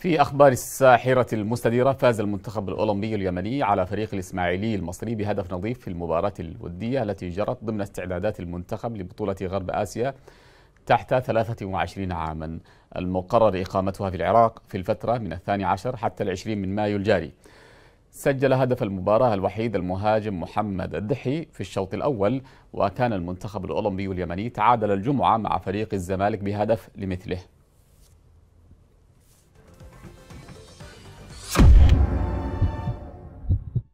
في أخبار الساحرة المستديرة فاز المنتخب الأولمبي اليمني على فريق الإسماعيلي المصري بهدف نظيف في المباراة الودية التي جرت ضمن استعدادات المنتخب لبطولة غرب آسيا تحت 23 عاما المقرر إقامتها في العراق في الفترة من الثاني عشر حتى العشرين من مايو الجاري سجل هدف المباراة الوحيد المهاجم محمد الدحي في الشوط الأول وكان المنتخب الأولمبي اليمني تعادل الجمعة مع فريق الزمالك بهدف لمثله